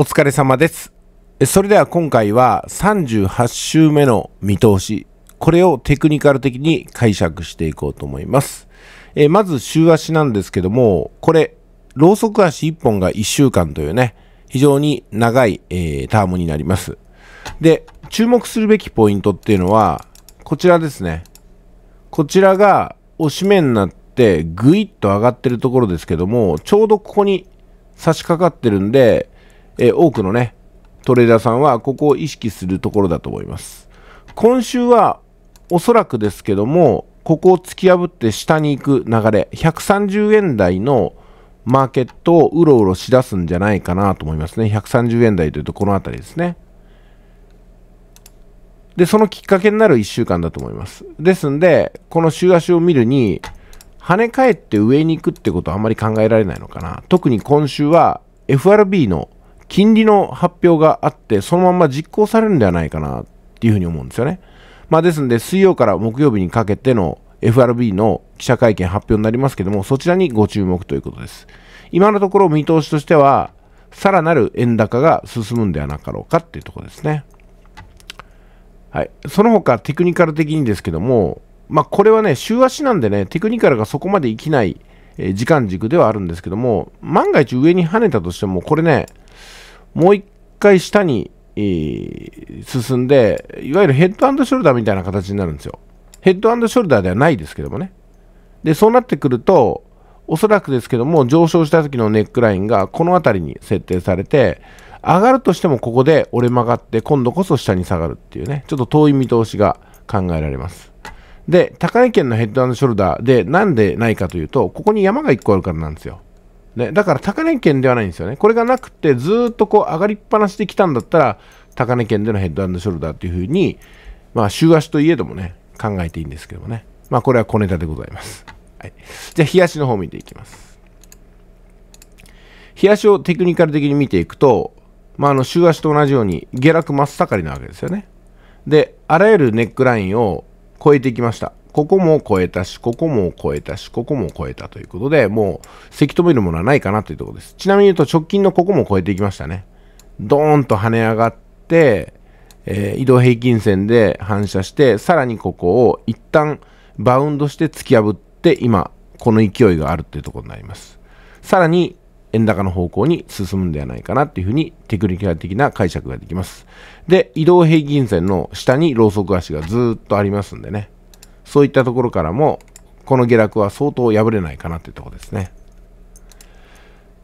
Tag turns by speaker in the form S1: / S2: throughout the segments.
S1: お疲れ様です。それでは今回は38週目の見通し、これをテクニカル的に解釈していこうと思います。えまず週足なんですけども、これ、ロウソク足1本が1週間というね、非常に長い、えー、タームになります。で、注目するべきポイントっていうのは、こちらですね。こちらが押し目になってぐいっと上がってるところですけども、ちょうどここに差し掛かってるんで、えー、多くのね、トレーダーさんはここを意識するところだと思います。今週はおそらくですけども、ここを突き破って下に行く流れ、130円台のマーケットをうろうろしだすんじゃないかなと思いますね。130円台というとこの辺りですね。で、そのきっかけになる1週間だと思います。ですんで、この週足を見るに、跳ね返って上に行くってことはあんまり考えられないのかな。特に今週は FRB の金利の発表があって、そのまま実行されるんではないかなっていうふうに思うんですよね。まあ、ですので、水曜から木曜日にかけての FRB の記者会見発表になりますけども、そちらにご注目ということです。今のところ見通しとしては、さらなる円高が進むんではなかろうかっていうところですね。はい。その他、テクニカル的にですけども、まあ、これはね、週足なんでね、テクニカルがそこまで生きない、え時間軸ではあるんですけども、万が一上に跳ねたとしても、これね、もう一回下に、えー、進んで、いわゆるヘッドショルダーみたいな形になるんですよ。ヘッドショルダーではないですけどもね。で、そうなってくると、おそらくですけども、上昇した時のネックラインがこの辺りに設定されて、上がるとしてもここで折れ曲がって、今度こそ下に下がるっていうね、ちょっと遠い見通しが考えられます。で、高値圏のヘッドショルダーで、なんでないかというと、ここに山が1個あるからなんですよ。ね、だから高値圏ではないんですよね。これがなくて、ずっとこう上がりっぱなしで来たんだったら、高値圏でのヘッドショルダーというふうに、まあ、週足といえどもね、考えていいんですけどもね。まあ、これは小ネタでございます。はい。じゃあ、冷やしの方見ていきます。冷やしをテクニカル的に見ていくと、まあ、あの、週足と同じように、下落真っ盛りなわけですよね。で、あらゆるネックラインを超えていきました。ここも超えたし、ここも超えたし、ここも超えたということで、もう、せき止めるものはないかなというところです。ちなみに言うと、直近のここも超えていきましたね。ドーンと跳ね上がって、えー、移動平均線で反射して、さらにここを一旦バウンドして突き破って、今、この勢いがあるというところになります。さらに、円高の方向に進むんではないかなっていうふうにテクニカル的な解釈ができます。で、移動平均線の下にローソク足がずっとありますんでね。そういったところからも、この下落は相当破れないかなというところですね。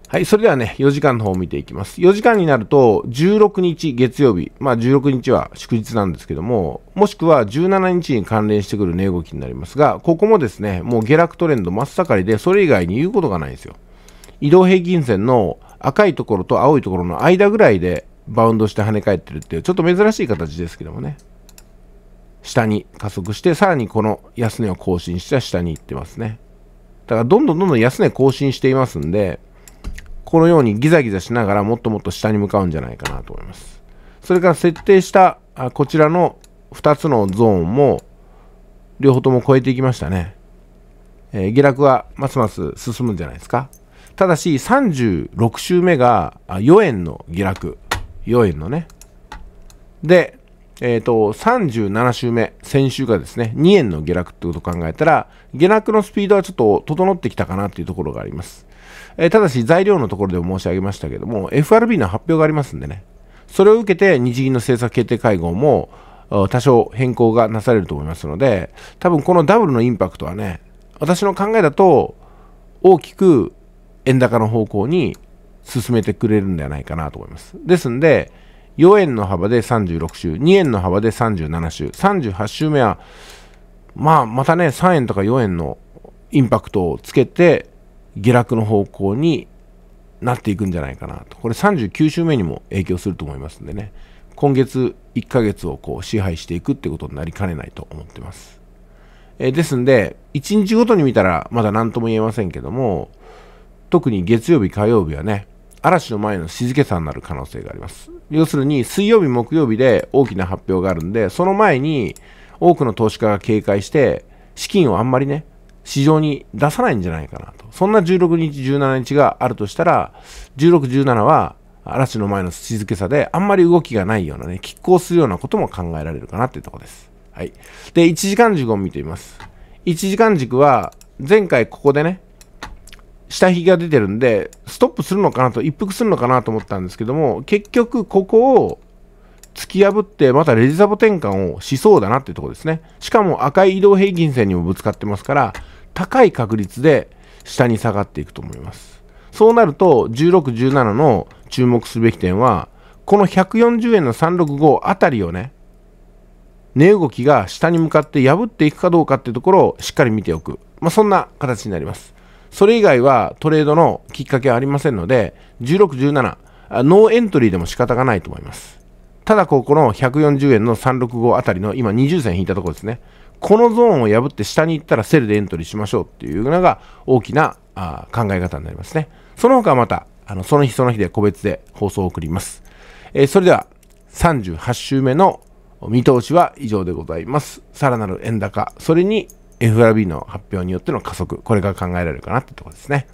S1: はい、それではね、4時間の方を見ていきます。4時間になると、16日月曜日、まあ16日は祝日なんですけども、もしくは17日に関連してくる値動きになりますが、ここもですね、もう下落トレンド真っ盛りで、それ以外に言うことがないんですよ。移動平均線の赤いところと青いところの間ぐらいでバウンドして跳ね返ってるっていう、ちょっと珍しい形ですけどもね。下に加速して、さらにこの安値を更新して下に行ってますね。だからどんどんどんどん安値更新していますんで、このようにギザギザしながらもっともっと下に向かうんじゃないかなと思います。それから設定したこちらの2つのゾーンも両方とも超えていきましたね。えー、下落はますます進むんじゃないですか。ただし36週目が4円の下落。4円のね。で、えっ、ー、と、37週目、先週がですね、2円の下落ということを考えたら、下落のスピードはちょっと整ってきたかなというところがあります。えー、ただし、材料のところでも申し上げましたけども、FRB の発表がありますんでね、それを受けて日銀の政策決定会合も、多少変更がなされると思いますので、多分このダブルのインパクトはね、私の考えだと、大きく円高の方向に進めてくれるんではないかなと思います。ですんで、4円の幅で36週、2円の幅で37週、38週目は、まあ、またね、3円とか4円のインパクトをつけて、下落の方向になっていくんじゃないかなと。これ39週目にも影響すると思いますんでね。今月1ヶ月をこう支配していくってことになりかねないと思ってます。えー、ですんで、1日ごとに見たらまだ何とも言えませんけども、特に月曜日、火曜日はね、嵐の前の静けさになる可能性があります。要するに水曜日、木曜日で大きな発表があるんで、その前に多くの投資家が警戒して、資金をあんまりね、市場に出さないんじゃないかなと。そんな16日、17日があるとしたら、16、17は嵐の前の静けさであんまり動きがないようなね、拮抗するようなことも考えられるかなっていうところです。はい。で、1時間軸を見てみます。1時間軸は、前回ここでね、下髭が出てるんで、ストップするのかなと、一服するのかなと思ったんですけども、結局、ここを突き破って、またレジサボ転換をしそうだなっていうところですね。しかも赤い移動平均線にもぶつかってますから、高い確率で下に下がっていくと思います。そうなると、16、17の注目すべき点は、この140円の365あたりをね、値動きが下に向かって破っていくかどうかっていうところをしっかり見ておく。まあ、そんな形になります。それ以外はトレードのきっかけはありませんので、16、17、ノーエントリーでも仕方がないと思います。ただ、ここの140円の365あたりの今20銭引いたところですね。このゾーンを破って下に行ったらセルでエントリーしましょうっていうのが大きなあ考え方になりますね。その他はまた、あのその日その日で個別で放送を送ります。えー、それでは、38週目の見通しは以上でございます。さらなる円高、それに FRB の発表によっての加速、これが考えられるかなってところですね。